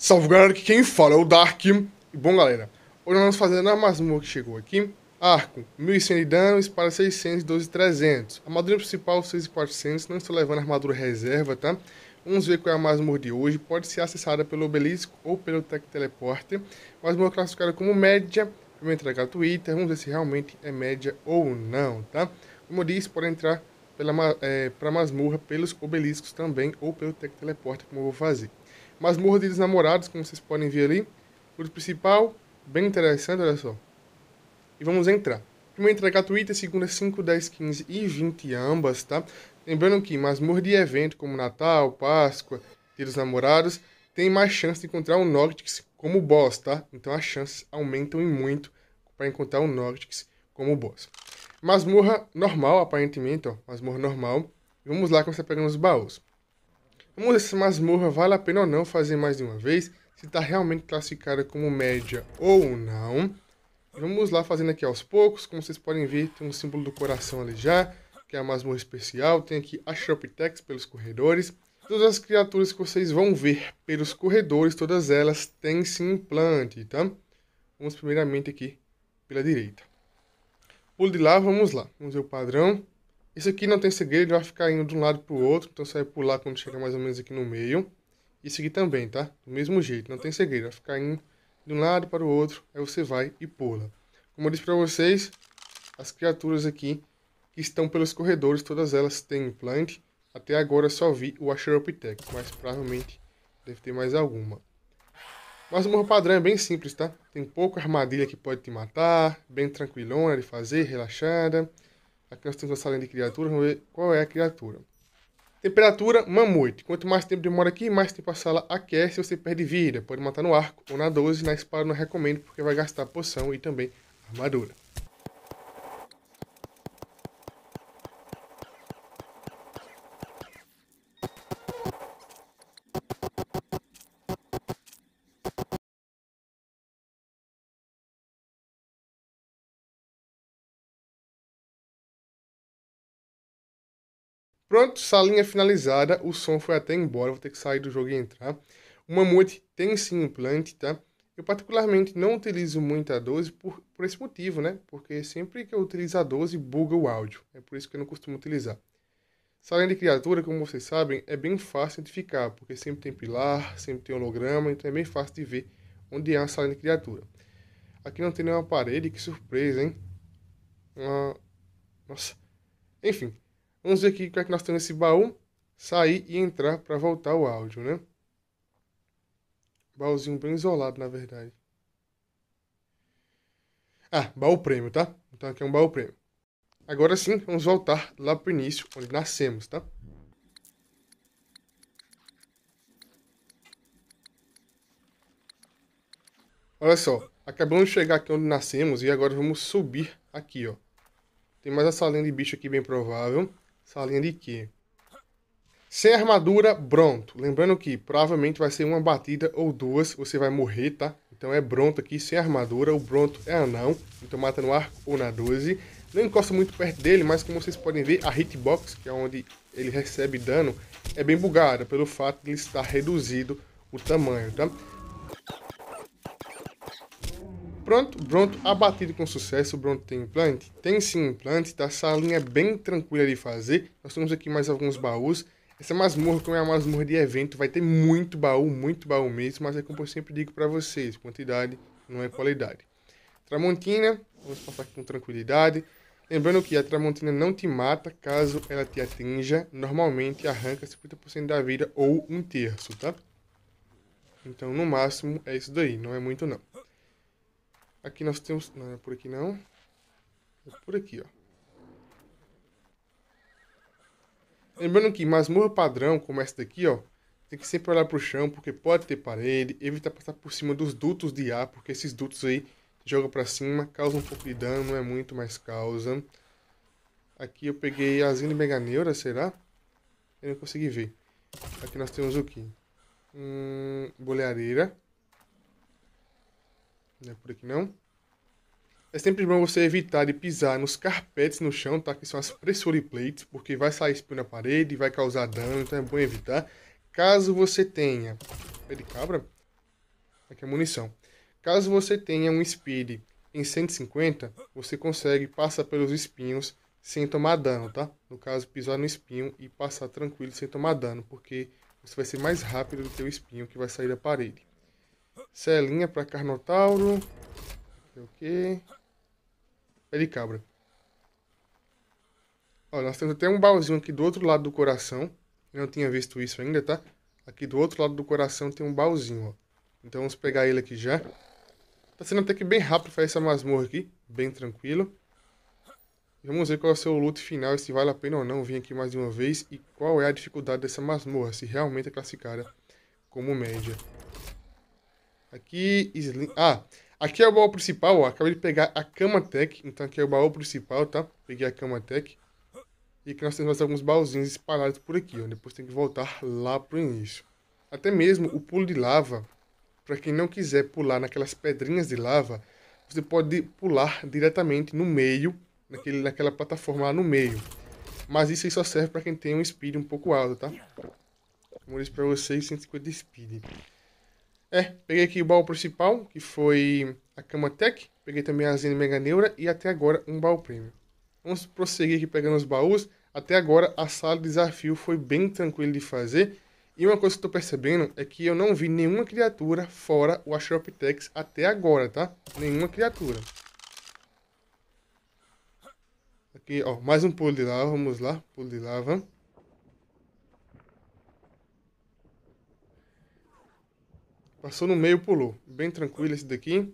Salve galera, que quem fala é o Dark. E bom galera, hoje nós vamos fazer na masmorra que chegou aqui. Arco, 1100 de dano, espada 600, 12 300. Armadura principal 6400, não estou levando armadura reserva, tá? Vamos ver qual é a masmorra de hoje. Pode ser acessada pelo obelisco ou pelo tech teleporter. Masmorra classificada como média, uma entrega gratuita. Vamos ver se realmente é média ou não, tá? Como eu disse, pode entrar para eh, é, masmorra pelos obeliscos também ou pelo tech teleporter, como eu vou fazer. Masmorra de Namorados, como vocês podem ver ali. o principal, bem interessante, olha só. E vamos entrar. Primeira entrega gratuita, segunda 5, 10, 15 e 20 ambas, tá? Lembrando que masmorra de evento como Natal, Páscoa, Dia dos Namorados, tem mais chance de encontrar um Noctix como boss, tá? Então as chances aumentam em muito para encontrar um Noctix como boss. Masmorra normal, aparentemente, ó. Masmorra normal. Vamos lá começar pegando os baús. Vamos ver se masmorra vale a pena ou não fazer mais de uma vez, se está realmente classificada como média ou não. Vamos lá fazendo aqui aos poucos, como vocês podem ver, tem um símbolo do coração ali já, que é a masmorra especial, tem aqui a Shoptex pelos corredores. Todas as criaturas que vocês vão ver pelos corredores, todas elas têm sim implante, tá? Vamos primeiramente aqui pela direita. Pulo de lá, vamos lá. Vamos ver o padrão. Isso aqui não tem segredo, ele vai ficar indo de um lado para o outro, então você vai pular quando chegar mais ou menos aqui no meio. Isso aqui também, tá? Do mesmo jeito, não tem segredo, vai ficar indo de um lado para o outro, aí você vai e pula. Como eu disse para vocês, as criaturas aqui que estão pelos corredores, todas elas têm implante. Até agora só vi o Asheropithecus, mas provavelmente deve ter mais alguma. Mas o morro padrão é bem simples, tá? Tem pouca armadilha que pode te matar, bem tranquilona de fazer, relaxada. Aqui nós temos a salinha de criaturas, vamos ver qual é a criatura. Temperatura, mamute. Quanto mais tempo demora aqui, mais tempo a sala aquece você perde vida. Pode matar no arco ou na 12, na espada não recomendo porque vai gastar poção e também armadura. Pronto, salinha finalizada. O som foi até embora. Vou ter que sair do jogo e entrar. O Mamute tem sim implante, tá? Eu particularmente não utilizo muito a 12 por, por esse motivo, né? Porque sempre que eu utilizo a 12, buga o áudio. É por isso que eu não costumo utilizar. Salinha de criatura, como vocês sabem, é bem fácil identificar, porque sempre tem pilar, sempre tem holograma, então é bem fácil de ver onde é a salinha de criatura. Aqui não tem nenhuma parede, que surpresa, hein? Uma... Nossa. Enfim, Vamos ver aqui o que é que nós temos nesse baú. Sair e entrar para voltar o áudio, né? Baúzinho bem isolado, na verdade. Ah, baú prêmio, tá? Então aqui é um baú prêmio. Agora sim, vamos voltar lá pro início, onde nascemos, tá? Olha só, acabamos de chegar aqui onde nascemos e agora vamos subir aqui, ó. Tem mais essa linha de bicho aqui bem provável. Salinha de quê? Sem armadura, Bronto. Lembrando que provavelmente vai ser uma batida ou duas, você vai morrer, tá? Então é Bronto aqui, sem armadura. O Bronto é anão, então mata no arco ou na 12. Não encosta muito perto dele, mas como vocês podem ver, a hitbox, que é onde ele recebe dano, é bem bugada, pelo fato de ele estar reduzido o tamanho, tá? Pronto, pronto, abatido com sucesso, Pronto, tem implante? Tem sim implante, tá? Essa linha é bem tranquila de fazer. Nós temos aqui mais alguns baús. Essa masmorra, como é uma masmorra de evento, vai ter muito baú, muito baú mesmo, mas é como eu sempre digo para vocês, quantidade não é qualidade. Tramontina, vamos passar aqui com tranquilidade. Lembrando que a Tramontina não te mata caso ela te atinja, normalmente arranca 50% da vida ou um terço, tá? Então, no máximo, é isso daí, não é muito não. Aqui nós temos... Não, é por aqui não. É por aqui, ó. Lembrando que masmorra padrão, como essa daqui, ó, tem que sempre olhar pro chão, porque pode ter parede, evitar passar por cima dos dutos de ar, porque esses dutos aí jogam para cima, causam um pouco de dano, não é muito, mas causa. Aqui eu peguei asino mega meganeura, será? Eu não consegui ver. Aqui nós temos o que? Hum, boleareira é por aqui não. É sempre bom você evitar de pisar nos carpetes no chão, tá? Que são as pressure plates, porque vai sair espinho na parede, e vai causar dano, então é bom evitar. Caso você tenha... Pé de cabra? Aqui é munição. Caso você tenha um speed em 150, você consegue passar pelos espinhos sem tomar dano, tá? No caso, pisar no espinho e passar tranquilo sem tomar dano, porque você vai ser mais rápido do que o espinho que vai sair da parede. Celinha para Carnotauro. O que? Pé de cabra. Olha, nós temos até um baúzinho aqui do outro lado do coração. Eu não tinha visto isso ainda, tá? Aqui do outro lado do coração tem um baúzinho, ó. Então vamos pegar ele aqui já. Tá sendo até que bem rápido fazer essa masmorra aqui. Bem tranquilo. Vamos ver qual é o seu loot final se vale a pena ou não vir aqui mais de uma vez. E qual é a dificuldade dessa masmorra, se realmente é classificada como média. Aqui, ah, aqui é o baú principal, ó. Acabei de pegar a tech. então aqui é o baú principal, tá? Peguei a tech. E que nós temos alguns baúzinhos espalhados por aqui, ó. Depois tem que voltar lá pro início. Até mesmo o pulo de lava, para quem não quiser pular naquelas pedrinhas de lava, você pode pular diretamente no meio, naquele, naquela plataforma lá no meio. Mas isso aí só serve para quem tem um speed um pouco alto, tá? Como eu disse pra vocês, 150 de speed. É, peguei aqui o baú principal, que foi a Camatec, peguei também a Zen Mega Neura e até agora um baú prêmio. Vamos prosseguir aqui pegando os baús. Até agora a sala de desafio foi bem tranquila de fazer. E uma coisa que estou percebendo é que eu não vi nenhuma criatura fora o Acheroptex até agora, tá? Nenhuma criatura. Aqui, ó, mais um pulo de lava, vamos lá, pulo de lava. Passou no meio, pulou. Bem tranquilo esse daqui.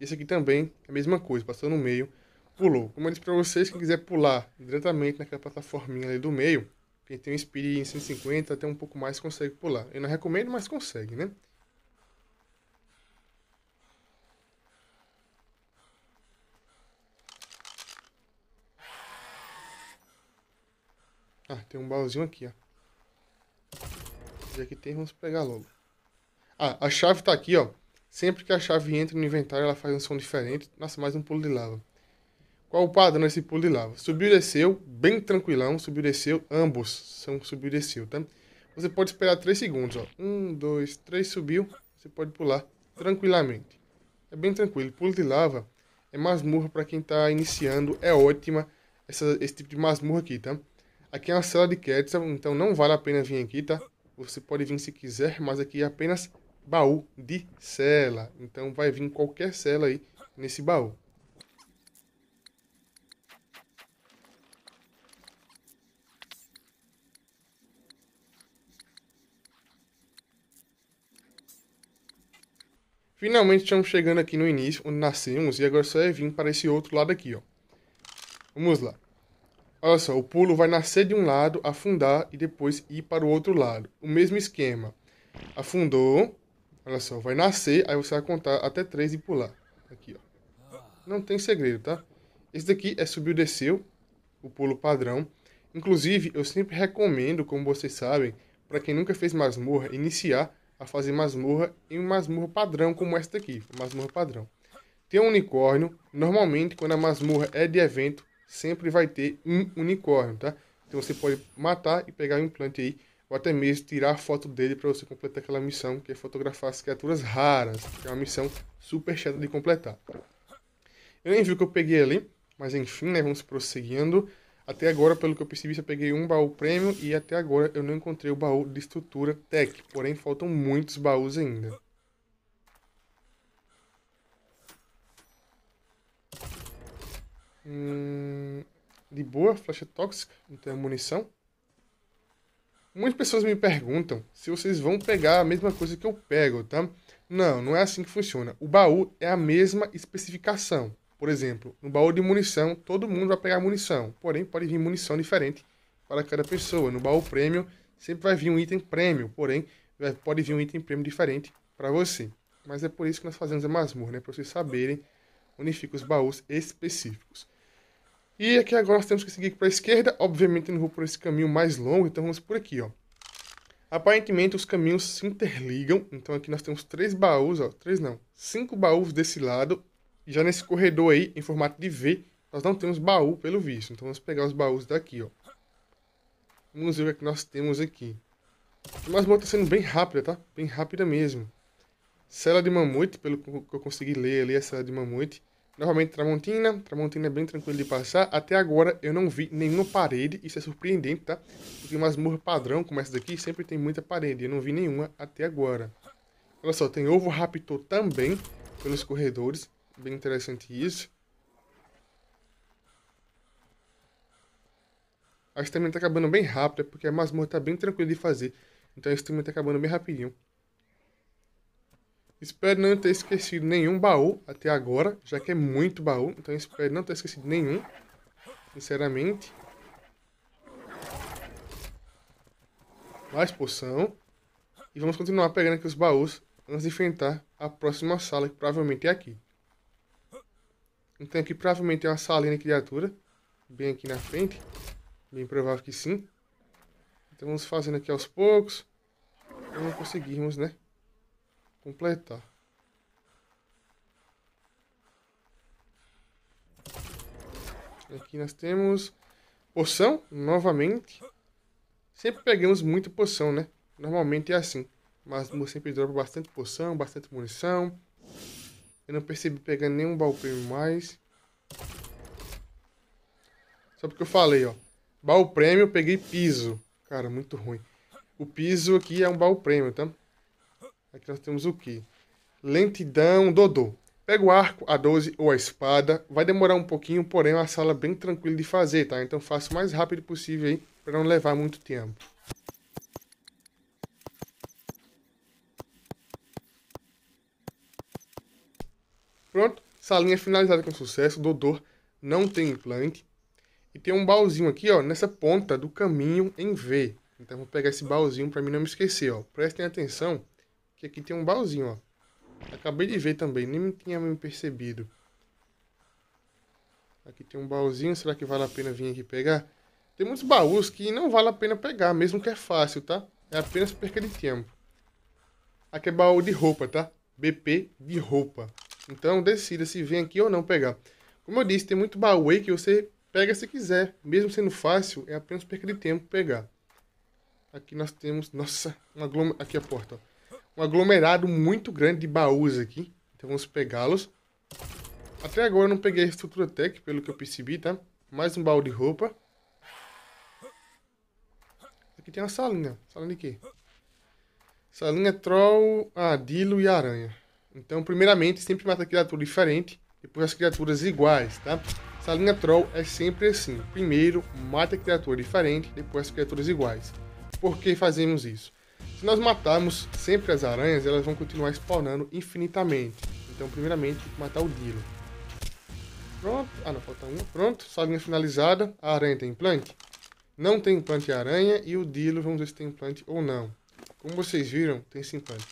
Esse aqui também é a mesma coisa, passou no meio, pulou. Como eu disse para vocês, quem quiser pular diretamente naquela plataforminha ali do meio, quem tem um speed em 150 até um pouco mais consegue pular. Eu não recomendo, mas consegue, né? Ah, tem um baúzinho aqui, ó. Já que tem, vamos pegar logo. Ah, a chave tá aqui, ó. Sempre que a chave entra no inventário, ela faz um som diferente. Nossa, mais um pulo de lava. Qual o padrão desse pulo de lava? Subiu e desceu, bem tranquilão. Subiu e desceu, ambos são subiu e desceu, tá? Você pode esperar 3 segundos, ó. 1, 2, 3, subiu. Você pode pular tranquilamente. É bem tranquilo. Pulo de lava é masmurra para quem tá iniciando. É ótima essa, esse tipo de masmurra aqui, tá? Aqui é uma sala de Ketsa, então não vale a pena vir aqui, tá? Você pode vir se quiser, mas aqui é apenas baú de cela. Então vai vir qualquer cela aí nesse baú. Finalmente estamos chegando aqui no início, onde nascemos, e agora só é vir para esse outro lado aqui, ó. Vamos lá. Olha só, o pulo vai nascer de um lado, afundar e depois ir para o outro lado. O mesmo esquema. Afundou, Olha só, vai nascer, aí você vai contar até 3 e pular. Aqui, ó. Não tem segredo, tá? Esse daqui é subiu desceu, o pulo padrão. Inclusive, eu sempre recomendo, como vocês sabem, para quem nunca fez masmorra, iniciar a fazer masmorra em uma masmorra padrão como essa daqui, masmorra padrão. Tem um unicórnio, normalmente quando a masmorra é de evento, sempre vai ter um unicórnio, tá? Então você pode matar e pegar um implante aí ou até mesmo tirar a foto dele para você completar aquela missão, que é fotografar as criaturas raras, que é uma missão super chata de completar. Eu nem vi o que eu peguei ali, mas enfim, né, vamos prosseguindo. Até agora, pelo que eu percebi, só peguei um baú prêmio e até agora eu não encontrei o baú de estrutura tech, porém faltam muitos baús ainda. Hum, de boa, flecha tóxica, não tem munição. Muitas pessoas me perguntam se vocês vão pegar a mesma coisa que eu pego, tá? Não, não é assim que funciona. O baú é a mesma especificação. Por exemplo, no baú de munição, todo mundo vai pegar munição, porém pode vir munição diferente para cada pessoa. No baú prêmio, sempre vai vir um item prêmio, porém pode vir um item prêmio diferente para você. Mas é por isso que nós fazemos a masmorra, né? Para vocês saberem onde ficam os baús específicos. E aqui agora nós temos que seguir para a esquerda, obviamente eu não vou por esse caminho mais longo, então vamos por aqui, ó. Aparentemente os caminhos se interligam, então aqui nós temos três baús, ó, três não, cinco baús desse lado, e já nesse corredor aí, em formato de V, nós não temos baú pelo visto, então vamos pegar os baús daqui, ó. Vamos ver o que é nós temos aqui. Mas moto está sendo bem rápida, tá? Bem rápida mesmo. Cela de mamute, pelo que eu consegui ler ali, a é cela de mamute. Novamente Tramontina, Tramontina é bem tranquilo de passar. Até agora eu não vi nenhuma parede, isso é surpreendente, tá? Porque masmorra padrão, como essa daqui, sempre tem muita parede. Eu não vi nenhuma até agora. Olha só, tem ovo raptor também pelos corredores. Bem interessante isso. A também tá acabando bem rápido, é porque a masmorra tá bem tranquila de fazer. Então a também tá acabando bem rapidinho. Espero não ter esquecido nenhum baú até agora, já que é muito baú, então espero não ter esquecido nenhum, sinceramente. Mais poção. E vamos continuar pegando aqui os baús antes de enfrentar a próxima sala, que provavelmente é aqui. Então aqui provavelmente é uma salinha de criatura, bem aqui na frente, bem provável que sim. Então vamos fazendo aqui aos poucos, para não conseguirmos, né? completar. Aqui nós temos poção, novamente. Sempre pegamos muita poção, né? Normalmente é assim. Mas sempre dropa bastante poção, bastante munição. Eu não percebi pegar nenhum baú prêmio mais. Só porque eu falei, ó. Baú prêmio, eu peguei piso. Cara, muito ruim. O piso aqui é um baú prêmio, tá? Aqui nós temos o que? Lentidão, Dodô. Pega o arco, a 12 ou a espada. Vai demorar um pouquinho, porém é uma sala bem tranquila de fazer, tá? Então faça o mais rápido possível aí, para não levar muito tempo. Pronto, salinha finalizada com sucesso. Dodô não tem implante. E tem um baúzinho aqui, ó, nessa ponta do caminho em V. Então vou pegar esse baúzinho para mim não me esquecer, ó. Prestem atenção que aqui tem um baúzinho, ó. Acabei de ver também, nem tinha me percebido. Aqui tem um baúzinho, será que vale a pena vir aqui pegar? Tem muitos baús que não vale a pena pegar, mesmo que é fácil, tá? É apenas perca de tempo. Aqui é baú de roupa, tá? BP de roupa. Então decida se vem aqui ou não pegar. Como eu disse, tem muito baú aí que você pega se quiser. Mesmo sendo fácil, é apenas perca de tempo pegar. Aqui nós temos, nossa, uma gloma... Aqui a porta, ó um aglomerado muito grande de baús aqui. Então vamos pegá-los. Até agora eu não peguei a estrutura tech, pelo que eu percebi, tá? Mais um baú de roupa. Aqui tem uma salinha. Salinha de quê? Salinha, troll, adilo Dilo e aranha. Então, primeiramente, sempre mata criatura diferente, depois as criaturas iguais, tá? Salinha troll é sempre assim. Primeiro, mata criatura diferente, depois as criaturas iguais. Por que fazemos isso? Se nós matarmos sempre as aranhas, elas vão continuar spawnando infinitamente. Então, primeiramente, matar o Dilo. Pronto. Ah, não, falta uma. Pronto, salinha finalizada. A aranha tem implante? Não tem implante aranha e o Dilo, vamos ver se tem implante ou não. Como vocês viram, tem esse implante.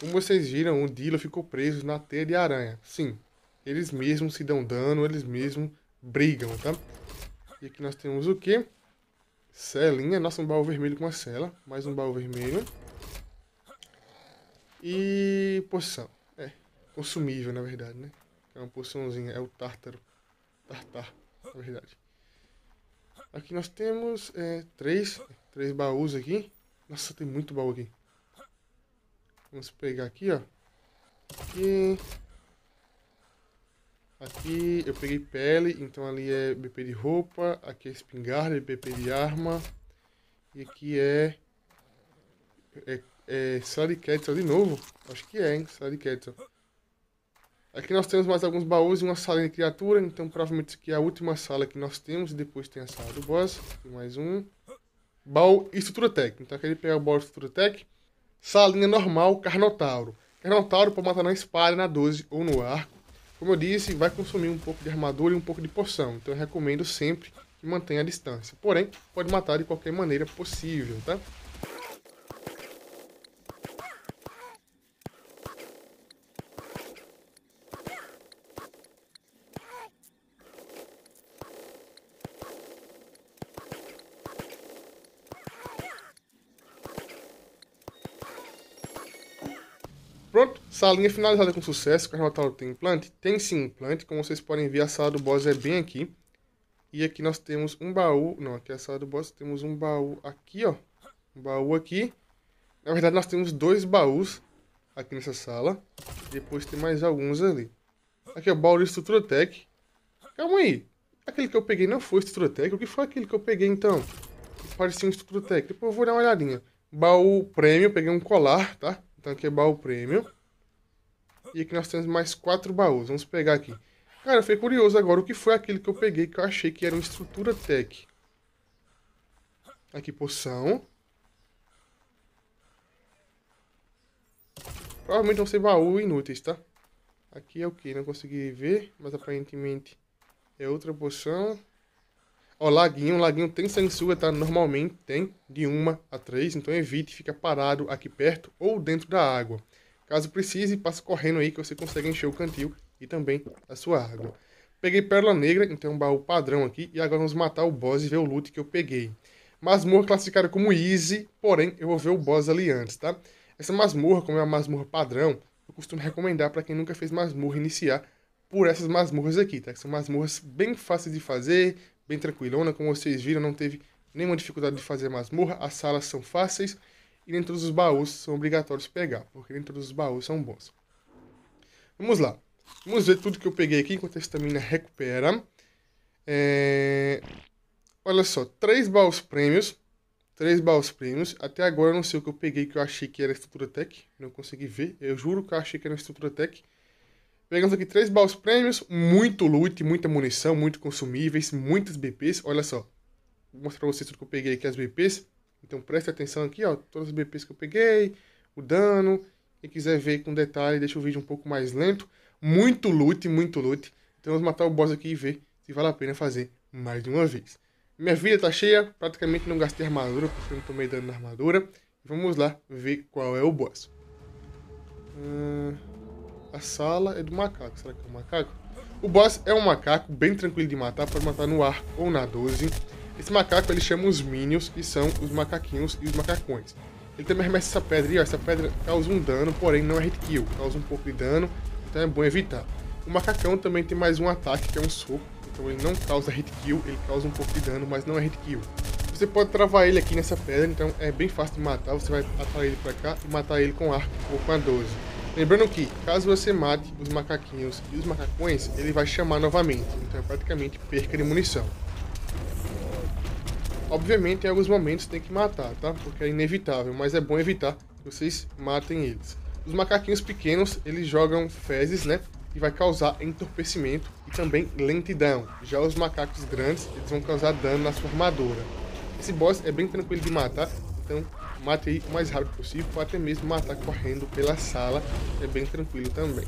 Como vocês viram, o Dilo ficou preso na teia de aranha. Sim, eles mesmos se dão dano, eles mesmos brigam, tá? E aqui nós temos o que? Celinha, nossa, um baú vermelho com uma cela. Mais um baú vermelho. E poção. É, consumível, na verdade, né? É uma poçãozinha, é o tártaro. Tartar, na verdade. Aqui nós temos é, três, três baús aqui. Nossa, tem muito baú aqui. Vamos pegar aqui, ó. Aqui. Aqui eu peguei pele, então ali é BP de roupa, aqui é espingarda, é BP de arma. E aqui é. É, é Sally Ketzel de novo? Acho que é, hein? Sally Ketzel. Aqui nós temos mais alguns baús e uma sala de criatura, então provavelmente isso aqui é a última sala que nós temos. E depois tem a sala do boss, aqui mais um. Baú e estrutura tech. Então aqui ele pega o baú e estrutura tech. Salinha normal, Carnotauro. Carnotauro para matar na espada, na 12 ou no arco. Como eu disse, vai consumir um pouco de armadura e um pouco de poção, então eu recomendo sempre que mantenha a distância. Porém, pode matar de qualquer maneira possível, tá? Salinha finalizada com sucesso, Carnaval tem implante? Tem sim implante, como vocês podem ver, a sala do boss é bem aqui. E aqui nós temos um baú, não, aqui é a sala do boss, temos um baú aqui, ó. Um baú aqui. Na verdade, nós temos dois baús aqui nessa sala. Depois tem mais alguns ali. Aqui é o baú de estrutura tech. Calma aí. Aquele que eu peguei não foi estrutura tech. O que foi aquele que eu peguei, então? Parecia um estrutura tech. Depois eu vou dar uma olhadinha. Baú prêmio, peguei um colar, tá? Então aqui é baú prêmio. E aqui nós temos mais quatro baús. Vamos pegar aqui. Cara, eu fiquei curioso agora o que foi aquilo que eu peguei que eu achei que era uma estrutura tech. Aqui, poção. Provavelmente vão ser baú inúteis, tá? Aqui é o que? Não consegui ver, mas aparentemente é outra poção. Ó, laguinho. Laguinho tem sanguessuga, tá? Normalmente tem de uma a três, então evite ficar parado aqui perto ou dentro da água. Caso precise, passe correndo aí que você consegue encher o cantil e também a sua água. Peguei Pérola Negra, então um baú padrão aqui, e agora vamos matar o boss e ver o loot que eu peguei. Masmorra classificada como easy, porém eu vou ver o boss ali antes, tá? Essa masmorra, como é uma masmorra padrão, eu costumo recomendar para quem nunca fez masmorra iniciar por essas masmorras aqui, tá? Que são masmorras bem fáceis de fazer, bem tranquilona, como vocês viram, não teve nenhuma dificuldade de fazer a masmorra, as salas são fáceis, e nem todos os baús são obrigatórios pegar, porque nem todos os baús são bons. Vamos lá. Vamos ver tudo que eu peguei aqui enquanto a estamina recupera. É... Olha só, três baús prêmios. Três baús prêmios. Até agora eu não sei o que eu peguei que eu achei que era estrutura tech. Não consegui ver. Eu juro que eu achei que era estrutura tech. Pegamos aqui três baús prêmios, muito loot, muita munição, muito consumíveis, muitas BPs. Olha só, vou mostrar pra vocês tudo que eu peguei aqui, as BPs. Então preste atenção aqui, ó, todas as BPs que eu peguei, o dano. Quem quiser ver com detalhe, deixa o vídeo um pouco mais lento. Muito loot, muito loot. Então vamos matar o boss aqui e ver se vale a pena fazer mais de uma vez. Minha vida tá cheia, praticamente não gastei armadura, porque não tomei dano na armadura. Vamos lá ver qual é o boss. Hum, a sala é do macaco. Será que é um macaco? O boss é um macaco, bem tranquilo de matar, pode matar no ar ou na 12. Esse macaco ele chama os minions, que são os macaquinhos e os macacões. Ele também arremessa essa pedra e ó, essa pedra causa um dano, porém não é hit kill, causa um pouco de dano, então é bom evitar. O macacão também tem mais um ataque, que é um soco, então ele não causa hit kill, ele causa um pouco de dano, mas não é hit kill. Você pode travar ele aqui nessa pedra, então é bem fácil de matar, você vai atar ele pra cá e matar ele com arco ou com a 12. Lembrando que, caso você mate os macaquinhos e os macacões, ele vai chamar novamente, então é praticamente perca de munição. Obviamente, em alguns momentos tem que matar, tá? Porque é inevitável, mas é bom evitar que vocês matem eles. Os macaquinhos pequenos, eles jogam fezes, né? E vai causar entorpecimento e também lentidão. Já os macacos grandes, eles vão causar dano na sua armadura. Esse boss é bem tranquilo de matar, então mate aí o mais rápido possível, ou até mesmo matar correndo pela sala, é bem tranquilo também.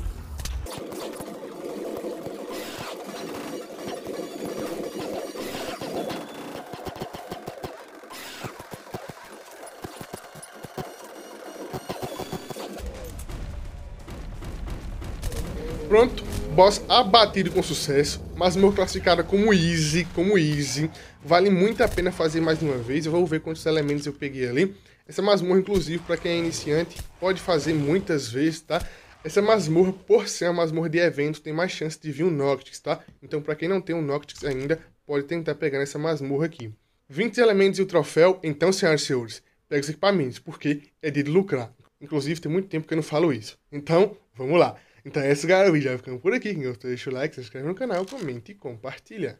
boss abatido com sucesso, mas meu classificado como easy, como easy. Vale muito a pena fazer mais uma vez. Eu vou ver quantos elementos eu peguei ali. Essa masmorra, inclusive, para quem é iniciante, pode fazer muitas vezes, tá? Essa masmorra, por ser uma masmorra de evento, tem mais chance de vir um Noctix, tá? Então, para quem não tem um Noctix ainda, pode tentar pegar nessa masmorra aqui. 20 elementos e o troféu, então, senhoras e senhores, pega os equipamentos, porque é de lucrar. Inclusive, tem muito tempo que eu não falo isso. Então, vamos lá. Então é isso, galera. O vídeo vai ficando por aqui. Quem gostou, deixa o like, se inscreve no canal, comente e compartilha.